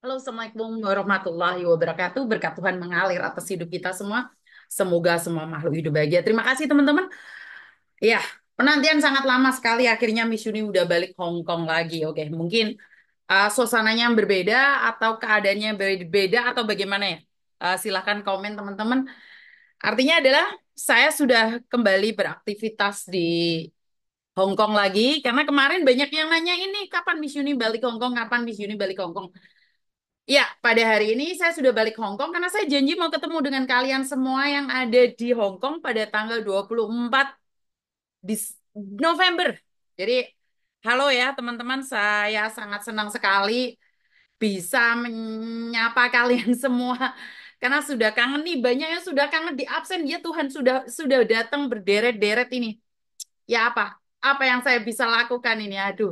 Halo, Assalamualaikum warahmatullahi wabarakatuh. Berkat Tuhan mengalir atas hidup kita semua. Semoga semua makhluk hidup bahagia. Terima kasih teman-teman. Ya, penantian sangat lama sekali. Akhirnya Miss Uni udah balik Hong Kong lagi. Oke, mungkin uh, suasananya berbeda atau keadaannya berbeda atau bagaimana ya? Uh, silahkan komen teman-teman. Artinya adalah saya sudah kembali beraktivitas di Hong Kong lagi karena kemarin banyak yang nanya ini kapan Miss Uni balik Hong Kong, kapan Miss Uni balik Hong Kong. Ya, pada hari ini saya sudah balik Hong Kong karena saya janji mau ketemu dengan kalian semua yang ada di Hong Kong pada tanggal 24 November. Jadi, halo ya teman-teman, saya sangat senang sekali bisa menyapa kalian semua karena sudah kangen nih banyak yang sudah kangen di absen ya Tuhan sudah sudah datang berderet-deret ini. Ya apa? Apa yang saya bisa lakukan ini? Aduh.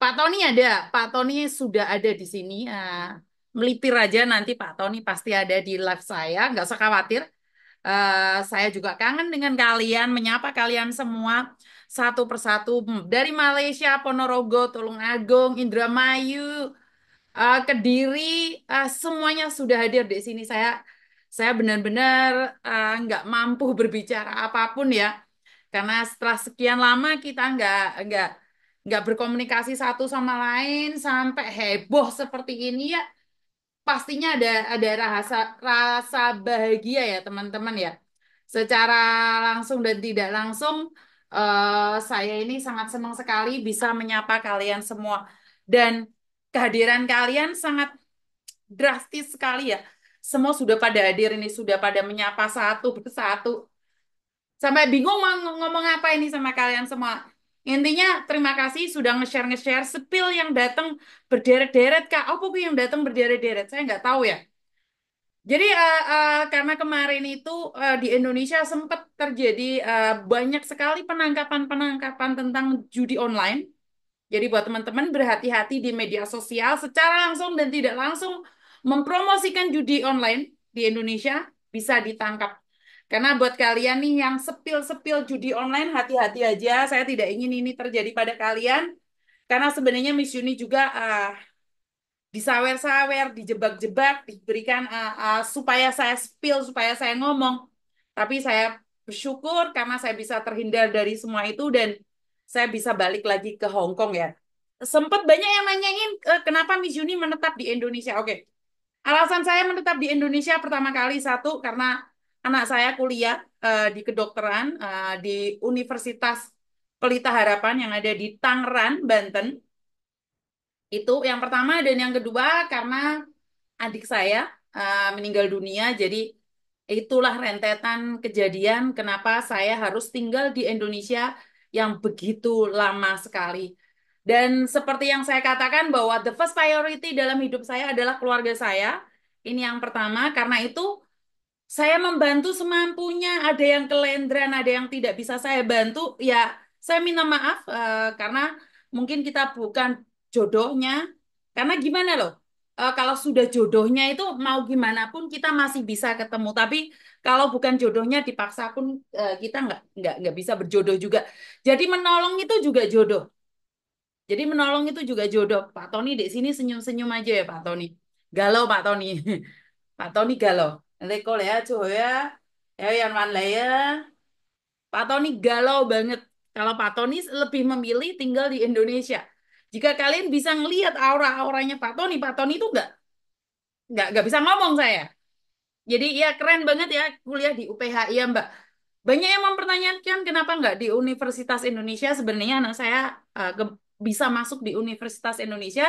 Pak Tony ada, Pak Tony sudah ada di sini. Uh, melipir aja nanti Pak Tony pasti ada di live saya, nggak usah khawatir. Uh, saya juga kangen dengan kalian, menyapa kalian semua satu persatu hmm, dari Malaysia, Ponorogo, Tulungagung, Indramayu, uh, Kediri, uh, semuanya sudah hadir di sini. Saya saya benar-benar uh, mampu berbicara apapun ya, karena setelah sekian lama kita nggak nggak nggak berkomunikasi satu sama lain sampai heboh seperti ini ya pastinya ada ada rasa rasa bahagia ya teman-teman ya. Secara langsung dan tidak langsung uh, saya ini sangat senang sekali bisa menyapa kalian semua dan kehadiran kalian sangat drastis sekali ya. Semua sudah pada hadir ini, sudah pada menyapa satu persatu. Sampai bingung mau ngomong apa ini sama kalian semua. Intinya terima kasih sudah nge-share nge-share sepil yang datang berderet-deret Kak. Apa yang datang berderet-deret? Saya nggak tahu ya. Jadi uh, uh, karena kemarin itu uh, di Indonesia sempat terjadi uh, banyak sekali penangkapan-penangkapan tentang judi online. Jadi buat teman-teman berhati-hati di media sosial secara langsung dan tidak langsung mempromosikan judi online di Indonesia bisa ditangkap karena buat kalian nih yang sepil-sepil judi online, hati-hati aja. Saya tidak ingin ini terjadi pada kalian. Karena sebenarnya Miss Yuni juga uh, disawer-sawer, dijebak-jebak, diberikan uh, uh, supaya saya spill, supaya saya ngomong. Tapi saya bersyukur karena saya bisa terhindar dari semua itu dan saya bisa balik lagi ke Hong Kong ya. Sempat banyak yang nanyain uh, kenapa Miss Yuni menetap di Indonesia. Oke. Okay. Alasan saya menetap di Indonesia pertama kali satu karena anak saya kuliah uh, di kedokteran uh, di Universitas Pelita Harapan yang ada di Tangerang, Banten. Itu yang pertama dan yang kedua karena adik saya uh, meninggal dunia, jadi itulah rentetan kejadian kenapa saya harus tinggal di Indonesia yang begitu lama sekali. Dan seperti yang saya katakan bahwa the first priority dalam hidup saya adalah keluarga saya. Ini yang pertama, karena itu saya membantu semampunya. Ada yang kelendran, ada yang tidak bisa saya bantu. Ya, saya minta maaf uh, karena mungkin kita bukan jodohnya. Karena gimana loh, uh, kalau sudah jodohnya itu mau gimana pun kita masih bisa ketemu. Tapi kalau bukan jodohnya dipaksa pun uh, kita nggak nggak nggak bisa berjodoh juga. Jadi menolong itu juga jodoh. Jadi menolong itu juga jodoh. Pak Tony di sini senyum-senyum aja ya Pak Tony. Galau Pak Tony. Pak Tony galau nanti kau ya cuy ya ya yang mana ya Pak Tony galau banget kalau Pak Tony lebih memilih tinggal di Indonesia jika kalian bisa ngelihat aura-auranya Pak Tony Pak Tony itu nggak nggak nggak bisa ngomong saya jadi ya keren banget ya kuliah di UPH ya Mbak banyak yang mempertanyakan kenapa nggak di Universitas Indonesia sebenarnya anak saya uh, bisa masuk di Universitas Indonesia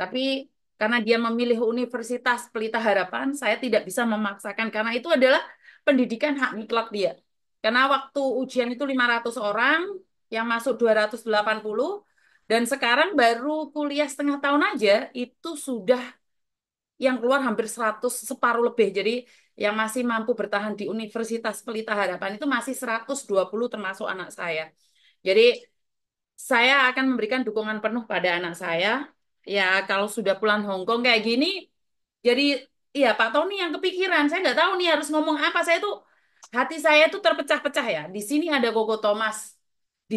tapi karena dia memilih universitas pelita harapan, saya tidak bisa memaksakan karena itu adalah pendidikan hak mutlak dia. Karena waktu ujian itu 500 orang, yang masuk 280 dan sekarang baru kuliah setengah tahun aja itu sudah yang keluar hampir 100 separuh lebih. Jadi yang masih mampu bertahan di Universitas Pelita Harapan itu masih 120 termasuk anak saya. Jadi saya akan memberikan dukungan penuh pada anak saya ya kalau sudah pulang Hong Kong kayak gini jadi ya Pak Tony yang kepikiran saya nggak tahu nih harus ngomong apa saya tuh hati saya tuh terpecah-pecah ya di sini ada Koko Thomas di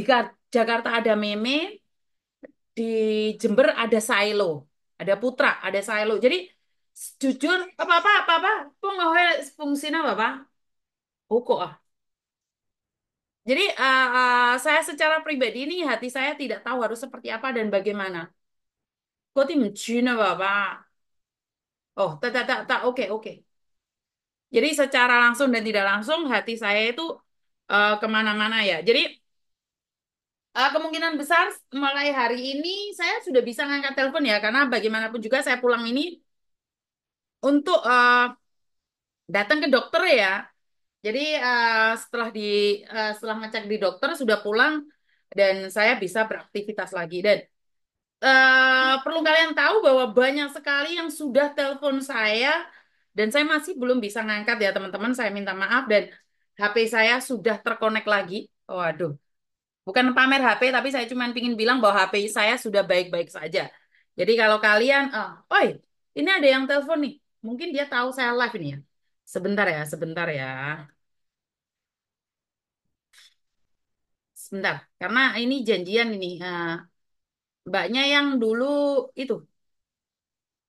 Jakarta ada Meme di Jember ada Silo, ada Putra ada Silo. jadi jujur apa apa apa apa fungsi fungsinya apa apa Koko ah jadi uh, uh, saya secara pribadi ini hati saya tidak tahu harus seperti apa dan bagaimana 嗰啲唔轉啊，爸爸。Oh, tak, tak, Jadi secara langsung dan tidak langsung hati saya itu uh, kemana-mana ya. Jadi uh, kemungkinan besar mulai hari ini saya sudah bisa ngangkat telepon ya, karena bagaimanapun juga saya pulang ini untuk uh, datang ke dokter ya. Jadi uh, setelah di uh, setelah ngecek di dokter sudah pulang dan saya bisa beraktivitas lagi dan Uh, perlu kalian tahu bahwa banyak sekali yang sudah telepon saya dan saya masih belum bisa ngangkat ya teman-teman. Saya minta maaf dan HP saya sudah terkonek lagi. Waduh, bukan pamer HP tapi saya cuma ingin bilang bahwa HP saya sudah baik-baik saja. Jadi kalau kalian, uh, oi, ini ada yang telepon nih. Mungkin dia tahu saya live ini ya. Sebentar ya, sebentar ya. Sebentar, karena ini janjian ini. Uh, Mbaknya yang dulu itu